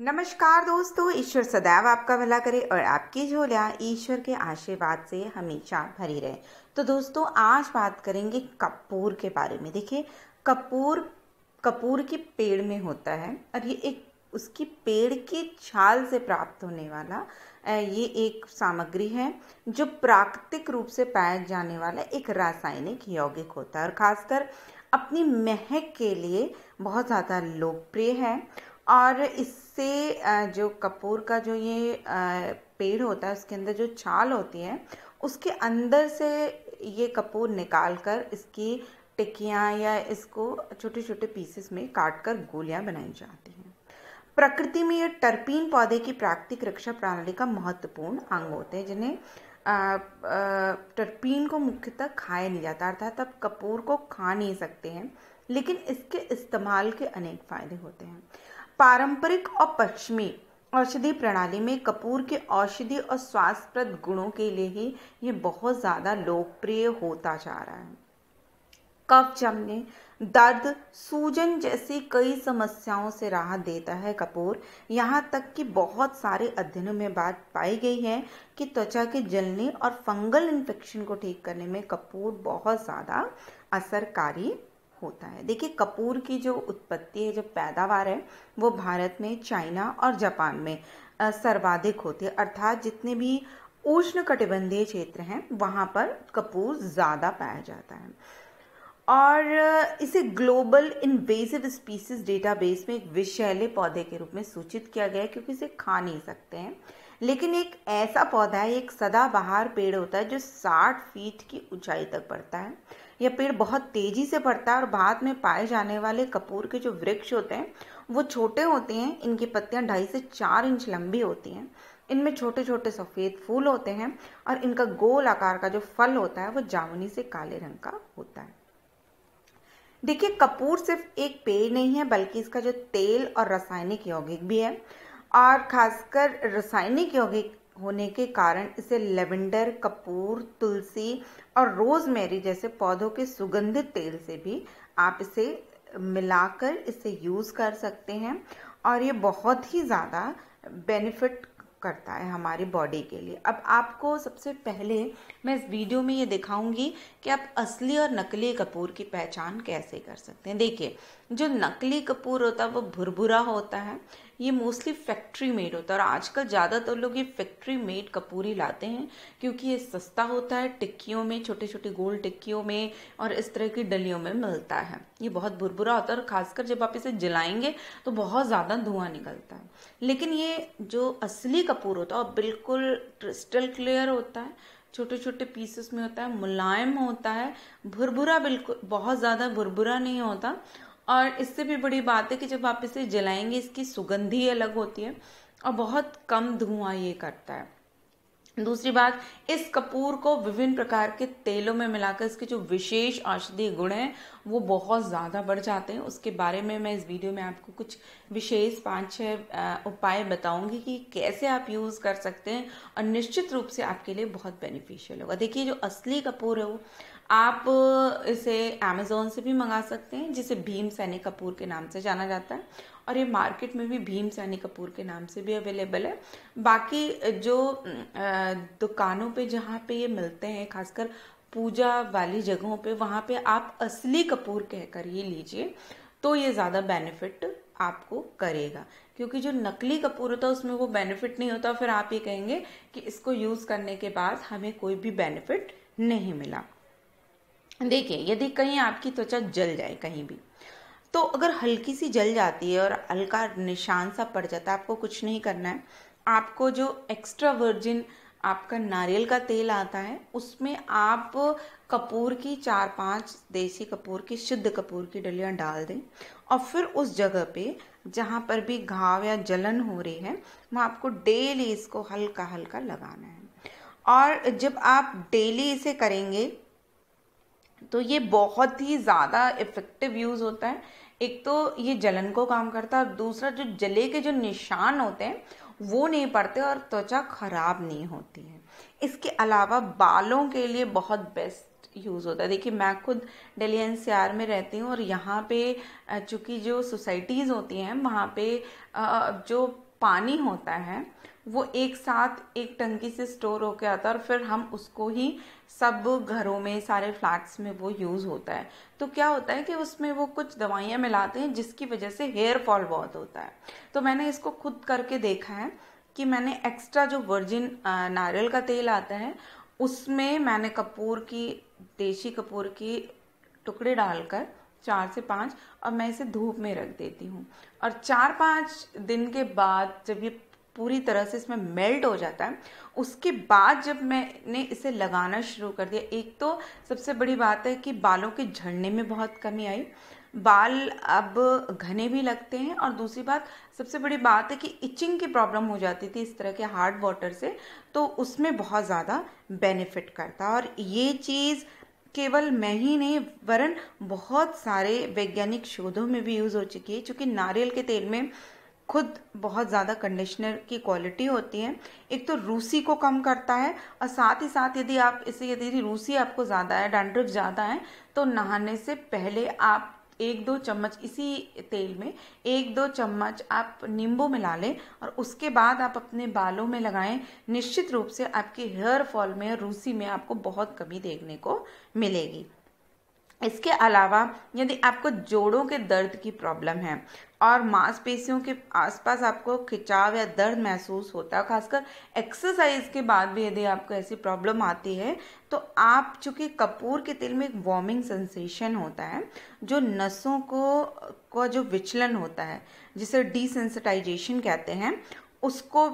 नमस्कार दोस्तों ईश्वर सदैव आपका भला करे और आपकी झोलिया ईश्वर के आशीर्वाद से हमेशा भरी रहे तो दोस्तों आज बात करेंगे कपूर के बारे में देखिए कपूर कपूर के पेड़ में होता है और ये एक उसकी पेड़ की छाल से प्राप्त होने वाला ये एक सामग्री है जो प्राकृतिक रूप से पाया जाने वाला एक रासायनिक यौगिक होता है और खासकर अपनी महक के लिए बहुत ज़्यादा लोकप्रिय है और इससे जो कपूर का जो ये पेड़ होता है उसके अंदर जो छाल होती है उसके अंदर से ये कपूर निकाल कर इसकी टिकियाँ या इसको छोटे छोटे पीसेस में काट कर गोलियाँ बनाई जाती हैं प्रकृति में ये टर्पीन पौधे की प्राकृतिक रक्षा प्रणाली का महत्वपूर्ण अंग होते हैं जिन्हें टर्पीन को मुख्यतः खाया नहीं जाता अर्थात अब कपूर को खा नहीं सकते हैं लेकिन इसके इस्तेमाल के अनेक फायदे होते हैं पारंपरिक और पश्चिमी औषधि प्रणाली में कपूर के औषधि और स्वास्थ्यप्रद गुणों के लिए ही ये बहुत ज़्यादा लोकप्रिय होता जा रहा है कफ जमने दर्द सूजन जैसी कई समस्याओं से राहत देता है कपूर यहाँ तक कि बहुत सारे अध्ययनों में बात पाई गई है कि त्वचा के जलने और फंगल इन्फेक्शन को ठीक करने में कपूर बहुत ज़्यादा असरकारी होता है देखिए कपूर की जो उत्पत्ति है जो पैदावार है वो भारत में चाइना और जापान में सर्वाधिक होती है अर्थात जितने भी उष्ण कटिबंधीय क्षेत्र हैं वहाँ पर कपूर ज़्यादा पाया जाता है और इसे ग्लोबल इन्वेसिव स्पीसीज डेटाबेस में एक विषैले पौधे के रूप में सूचित किया गया है क्योंकि इसे खा नहीं सकते हैं लेकिन एक ऐसा पौधा है एक सदाबहार पेड़ होता है जो 60 फीट की ऊंचाई तक बढ़ता है यह पेड़ बहुत तेजी से बढ़ता है और भारत में पाए जाने वाले कपूर के जो वृक्ष होते हैं वो छोटे होते हैं इनकी पत्तियां ढाई से चार इंच लंबी होती हैं इनमें छोटे छोटे सफ़ेद फूल होते हैं और इनका गोल आकार का जो फल होता है वो जामुनी से काले रंग का होता है देखिए कपूर सिर्फ एक पेड़ नहीं है बल्कि इसका जो तेल और रासायनिक यौगिक भी है और खासकर रासायनिक यौगिक होने के कारण इसे लेवेंडर कपूर तुलसी और रोजमेरी जैसे पौधों के सुगंधित तेल से भी आप इसे मिलाकर इसे यूज़ कर सकते हैं और ये बहुत ही ज़्यादा बेनिफिट करता है हमारी बॉडी के लिए अब आपको सबसे पहले मैं इस वीडियो में ये दिखाऊंगी कि आप असली और नकली कपूर की पहचान कैसे कर सकते हैं देखिए जो नकली कपूर होता है वो भुरभुरा होता है ये मोस्टली फैक्ट्री मेड होता है और आजकल ज़्यादातर लोग ये फैक्ट्री मेड कपूरी लाते हैं क्योंकि ये सस्ता होता है टिक्कियों में छोटे छोटे गोल टिक्कियों में और इस तरह की डलियों में मिलता है ये बहुत बुरबुरा होता है और खासकर जब आप इसे जलाएंगे तो बहुत ज़्यादा धुआं निकलता है लेकिन ये जो असली कपूर होता है वो बिल्कुल क्रिस्टल क्लियर होता है छोटे छोटे पीसेस में होता है मुलायम होता है भुरभुरा बिल्कुल बहुत ज़्यादा भुरभुरा नहीं होता और इससे भी बड़ी बात है कि जब आप इसे जलाएंगे इसकी सुगंध ही अलग होती है और बहुत कम धुआं ये करता है दूसरी बात इस कपूर को विभिन्न प्रकार के तेलों में मिलाकर इसके जो विशेष औषधि गुण हैं वो बहुत ज़्यादा बढ़ जाते हैं उसके बारे में मैं इस वीडियो में आपको कुछ विशेष पांच छह उपाय बताऊंगी कि कैसे आप यूज़ कर सकते हैं और निश्चित रूप से आपके लिए बहुत बेनिफिशियल होगा देखिए जो असली कपूर है वो आप इसे अमेजोन से भी मंगा सकते हैं जिसे भीम सैनी कपूर के नाम से जाना जाता है और ये मार्केट में भी भीम सैनी कपूर के नाम से भी अवेलेबल है बाकी जो दुकानों पे जहाँ पे ये मिलते हैं खासकर पूजा वाली जगहों पे वहाँ पे आप असली कपूर कहकर ये लीजिए तो ये ज़्यादा बेनिफिट आपको करेगा क्योंकि जो नकली कपूर होता है उसमें वो बेनिफिट नहीं होता फिर आप ये कहेंगे कि इसको यूज़ करने के बाद हमें कोई भी बेनिफिट नहीं मिला देखिए यदि कहीं आपकी त्वचा जल जाए कहीं भी तो अगर हल्की सी जल जाती है और हल्का निशान सा पड़ जाता है आपको कुछ नहीं करना है आपको जो एक्स्ट्रा वर्जिन आपका नारियल का तेल आता है उसमें आप कपूर की चार पांच देसी कपूर की शुद्ध कपूर की डलियाँ डाल दें और फिर उस जगह पे जहाँ पर भी घाव या जलन हो रही है वहाँ आपको डेली इसको हल्का हल्का लगाना है और जब आप डेली इसे करेंगे तो ये बहुत ही ज़्यादा इफ़ेक्टिव यूज़ होता है एक तो ये जलन को काम करता है और दूसरा जो जले के जो निशान होते हैं वो नहीं पड़ते और त्वचा खराब नहीं होती है इसके अलावा बालों के लिए बहुत बेस्ट यूज़ होता है देखिए मैं खुद दिल्ली एनसीआर में रहती हूँ और यहाँ पे चूँकि जो सोसाइटीज़ होती हैं वहाँ पे जो पानी होता है वो एक साथ एक टंकी से स्टोर होकर आता है और फिर हम उसको ही सब घरों में सारे फ्लैट्स में वो यूज़ होता है तो क्या होता है कि उसमें वो कुछ दवाइयाँ मिलाते हैं जिसकी वजह से हेयर फॉल बहुत होता है तो मैंने इसको खुद करके देखा है कि मैंने एक्स्ट्रा जो वर्जिन नारियल का तेल आता है उसमें मैंने कपूर की देशी कपूर की टुकड़े डालकर चार से पांच और मैं इसे धूप में रख देती हूँ और चार पांच दिन के बाद जब ये पूरी तरह से इसमें मेल्ट हो जाता है उसके बाद जब मैंने इसे लगाना शुरू कर दिया एक तो सबसे बड़ी बात है कि बालों के झड़ने में बहुत कमी आई बाल अब घने भी लगते हैं और दूसरी बात सबसे बड़ी बात है कि इचिंग की प्रॉब्लम हो जाती थी इस तरह के हार्ड वाटर से तो उसमें बहुत ज़्यादा बेनिफिट करता और ये चीज़ केवल मैं ही नहीं वरन बहुत सारे वैज्ञानिक शोधों में भी यूज़ हो चुकी है क्योंकि नारियल के तेल में खुद बहुत ज़्यादा कंडीशनर की क्वालिटी होती है एक तो रूसी को कम करता है और साथ ही साथ यदि आप इसे यदि रूसी आपको ज़्यादा है डैंड्रफ ज़्यादा है तो नहाने से पहले आप एक दो चम्मच इसी तेल में एक दो चम्मच आप नींबू मिला लें और उसके बाद आप अपने बालों में लगाएं निश्चित रूप से आपके हेयर फॉल में रूसी में आपको बहुत कमी देखने को मिलेगी इसके अलावा यदि आपको जोड़ों के दर्द की प्रॉब्लम है और मांसपेशियों के आसपास आपको खिंचाव या दर्द महसूस होता है खासकर एक्सरसाइज के बाद भी यदि आपको ऐसी प्रॉब्लम आती है तो आप चूंकि कपूर के तेल में एक वार्मिंग सेंसेशन होता है जो नसों को का जो विचलन होता है जिसे डिसेंसिटाइजेशन कहते हैं उसको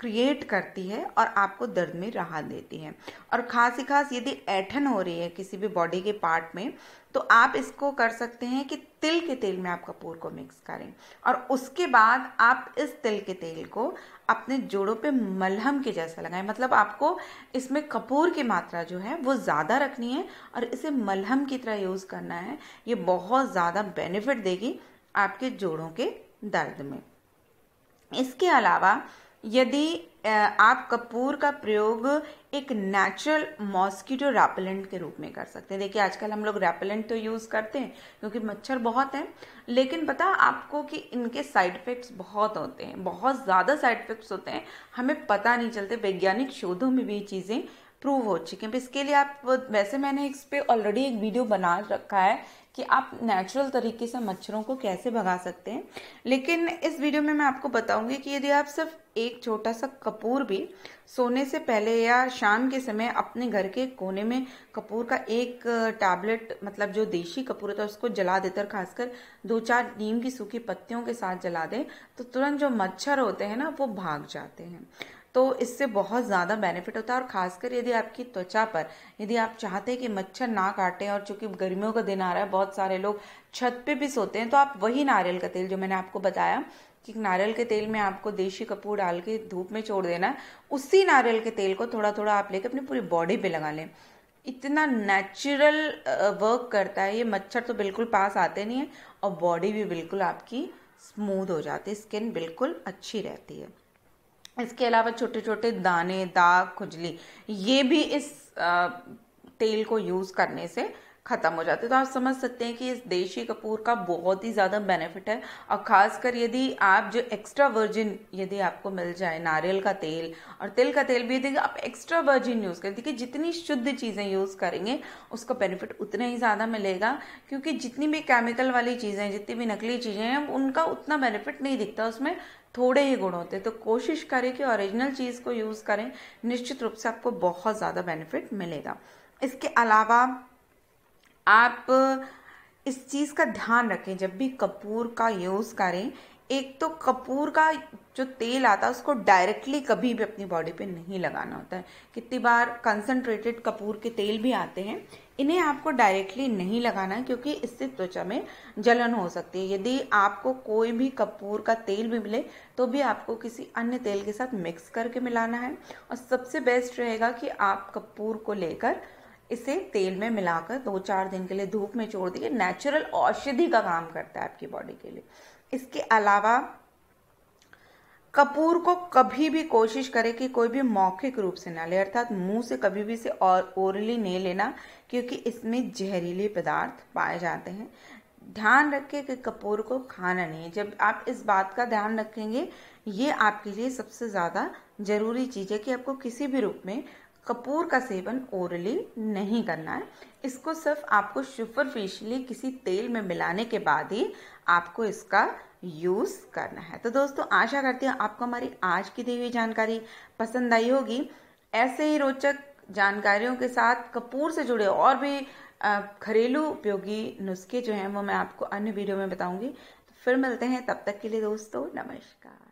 क्रिएट करती है और आपको दर्द में राहत देती है और खास ही खास यदि ऐठन हो रही है किसी भी बॉडी के पार्ट में तो आप इसको कर सकते हैं कि तिल के तेल में आप कपूर को मिक्स करें और उसके बाद आप इस तिल के तेल को अपने जोड़ों पे मलहम के जैसा लगाएं मतलब आपको इसमें कपूर की मात्रा जो है वो ज़्यादा रखनी है और इसे मलहम की तरह यूज़ करना है ये बहुत ज़्यादा बेनिफिट देगी आपके जोड़ों के दर्द में इसके अलावा यदि आप कपूर का प्रयोग एक नेचुरल मॉस्किटो रेपेलेंट के रूप में कर सकते हैं देखिए आजकल हम लोग रेपेलेंट तो यूज़ करते हैं क्योंकि मच्छर बहुत हैं लेकिन पता आपको कि इनके साइड इफेक्ट्स बहुत होते हैं बहुत ज़्यादा साइड इफेक्ट्स होते हैं हमें पता नहीं चलते वैज्ञानिक शोधों में भी चीज़ें प्रूव हो चुके हैं इसके लिए आप वैसे मैंने इस पर ऑलरेडी एक वीडियो बना रखा है कि आप नेचुरल तरीके से मच्छरों को कैसे भगा सकते हैं लेकिन इस वीडियो में मैं आपको बताऊंगी कि यदि आप सिर्फ एक छोटा सा कपूर भी सोने से पहले या शाम के समय अपने घर के कोने में कपूर का एक टैबलेट मतलब जो देशी कपूर होता है उसको जला देते खासकर दो चार नीम की सूखी पत्तियों के साथ जला दें तो तुरंत जो मच्छर होते हैं ना वो भाग जाते हैं तो इससे बहुत ज़्यादा बेनिफिट होता है और ख़ासकर यदि आपकी त्वचा पर यदि आप चाहते हैं कि मच्छर ना काटें और चूंकि गर्मियों का दिन आ रहा है बहुत सारे लोग छत पे भी सोते हैं तो आप वही नारियल का तेल जो मैंने आपको बताया कि नारियल के तेल में आपको देशी कपूर डाल के धूप में छोड़ देना है उसी नारियल के तेल को थोड़ा थोड़ा आप लेकर अपनी पूरी बॉडी पे लगा लें इतना नेचुरल वर्क करता है ये मच्छर तो बिल्कुल पास आते नहीं हैं और बॉडी भी बिल्कुल आपकी स्मूथ हो जाती है स्किन बिल्कुल अच्छी रहती है इसके अलावा छोटे छोटे दाने दाग खुजली ये भी इस तेल को यूज़ करने से ख़त्म हो जाते तो आप समझ सकते हैं कि इस देशी कपूर का बहुत ही ज़्यादा बेनिफिट है और ख़ासकर यदि आप जो एक्स्ट्रा वर्जिन यदि आपको मिल जाए नारियल का तेल और तिल का तेल भी देखिए आप एक्स्ट्रा वर्जिन यूज़ करें देखिए जितनी शुद्ध चीज़ें यूज़ करेंगे उसका बेनिफिट उतना ही ज़्यादा मिलेगा क्योंकि जितनी भी केमिकल वाली चीज़ें जितनी भी नकली चीज़ें हैं उनका उतना बेनिफिट नहीं दिखता उसमें थोड़े ही गुण होते हैं तो कोशिश करें कि ओरिजिनल चीज़ को यूज़ करें निश्चित रूप से आपको बहुत ज़्यादा बेनिफिट मिलेगा इसके अलावा आप इस चीज़ का ध्यान रखें जब भी कपूर का यूज़ करें एक तो कपूर का जो तेल आता है उसको डायरेक्टली कभी भी अपनी बॉडी पे नहीं लगाना होता है कितनी बार कंसनट्रेटेड कपूर के तेल भी आते हैं इन्हें आपको डायरेक्टली नहीं लगाना है क्योंकि इससे त्वचा में जलन हो सकती है यदि आपको कोई भी कपूर का तेल भी मिले तो भी आपको किसी अन्य तेल के साथ मिक्स करके मिलाना है और सबसे बेस्ट रहेगा कि आप कपूर को लेकर इसे तेल में मिलाकर दो चार दिन के लिए धूप में छोड़ दिए नेचुरल औषधि का काम करता है आपकी बॉडी के लिए इसके अलावा कपूर को कभी भी कोशिश करें कि कोई भी मौखिक रूप से ना ले अर्थात मुंह से कभी भी इसे और ओरली नहीं लेना क्योंकि इसमें जहरीले पदार्थ पाए जाते हैं ध्यान रखें कि कपूर को खाना नहीं है जब आप इस बात का ध्यान रखेंगे ये आपके लिए सबसे ज़्यादा ज़रूरी चीज़ है कि आपको किसी भी रूप में कपूर का सेवन ओरली नहीं करना है इसको सिर्फ आपको सुपरफिशली किसी तेल में मिलाने के बाद ही आपको इसका यूज़ करना है तो दोस्तों आशा करती हूँ आपको हमारी आज की दी हुई जानकारी पसंद आई होगी ऐसे ही रोचक जानकारियों के साथ कपूर से जुड़े और भी घरेलू उपयोगी नुस्खे जो हैं वो मैं आपको अन्य वीडियो में बताऊंगी तो फिर मिलते हैं तब तक के लिए दोस्तों नमस्कार